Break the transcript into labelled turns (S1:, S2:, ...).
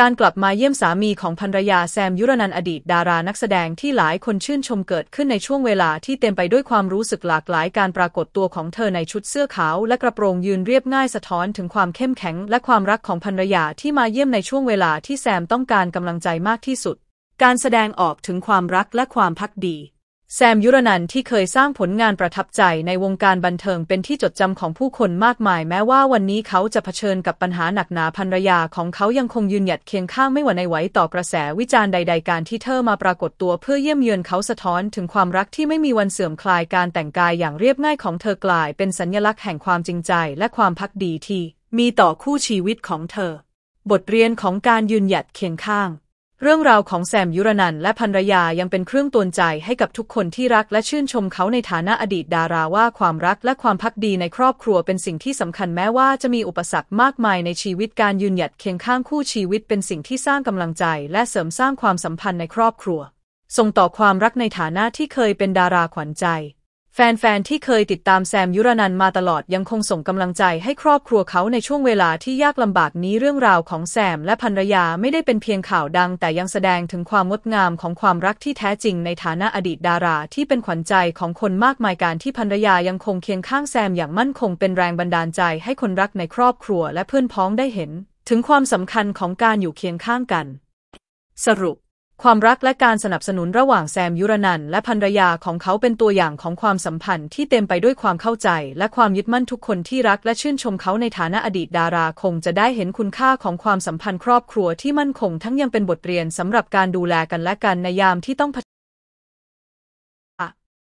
S1: การกลับมาเยี่ยมสามีของภรรยาแซมยุรนันอดีต ดารานักแสดงที่หลายคนชื่นชมเกิดขึ้นในช่วงเวลาที่เต็มไปด้วยความรู้สึกหลากหลาย การปรากฏตัวของเธอในชุดเสื้อขาวและกระโปรงยืนเรียบง่ายสะท้อนถึงความเข้มแข็ง และความรักของภรรยาที่มาเยี่ยมในช่วงเวลาที่แซมต้องการกำลังใจมากที่สุด การแสดงออกถึงความรักและความพักดีแซมยุรนันที่เคยสร้างผลงานประทับใจในวงการบันเทิงเป็นที่จดจำของผู้คนมากมายแม้ว่าวันนี้เขาจะเผชิญกับปัญหาหนักหนาภรรยาของเขายังคงยืนหยัดเคียงข้างไม่หวั่นไหวต่อกระแสวิจารณ์ใดๆการที่เธอมาปรากฏตัวเพื่อเยี่ยมเยือนเขาสะท้อนถึงความรักที่ไม่มีวันเสื่อมคลายการแต่งกายอย่างเรียบง่ายของเธอกลาย เป็นสัญลักษณ์แห่งความจริงใจและความพักดีที่ มีต่อคู่ชีวิตของเธอ บทเรียนของการยืนหยัดเคียงข้างเรื่องราวของแซมยุรนันและภรรยายังเป็นเครื่องตวนใจ ให้กับทุกคนที่รักและชื่นชมเขาในฐานะอดีต ดาราว่าความรักและความพักดีในครอบครัวเป็นสิ่งที่สำคัญแม้ว่าจะมีอุปสรรคมากมายในชีวิตการยืนหยัดเคียงข้างคู่ชีวิตเป็นสิ่งที่สร้างกำลังใจ และเสริมสร้างความสัมพันธ์ในครอบครัวส่งต่อความรักในฐานะที่เคยเป็นดาราขวัญใจแฟนๆที่เคยติดตามแซมยุรนันมาตลอดยังคงส่งกำลังใจให้ครอบครัวเขาในช่วงเวลาที่ยากลำบากนี้เรื่องราวของแซมและภรรยาไม่ได้เป็นเพียงข่าวดังแต่ยังแสดงถึงความงดงามของความรักที่แท้จริงในฐานะอดีตดาราที่เป็นขวัญใจของคนมากมายการที่ภรรยายังคงเคียงข้างแซมอย่างมั่นคง เป็นแรงบันดาลใจให้คนรักในครอบครัวและเพื่อนพ้องได้เห็น ถึงความสำคัญของการอยู่เคียงข้างกัน สรุปความรักและการสนับสนุนระหว่างแซมยุรนันและภรรยาของเขาเป็นตัวอย่างของความสัมพันธ์ ที่เต็มไปด้วยความเข้าใจ และความยึดมั่นทุกคนที่รัก และชื่นชมเขาในฐานะอดีตดาราคงจะได้เห็นคุณค่าของความสัมพันธ์ครอบครัวที่มั่นคงทั้งยังเป็นบทเรียนสำหรับการดูแลกันและกันในยามที่ต้อง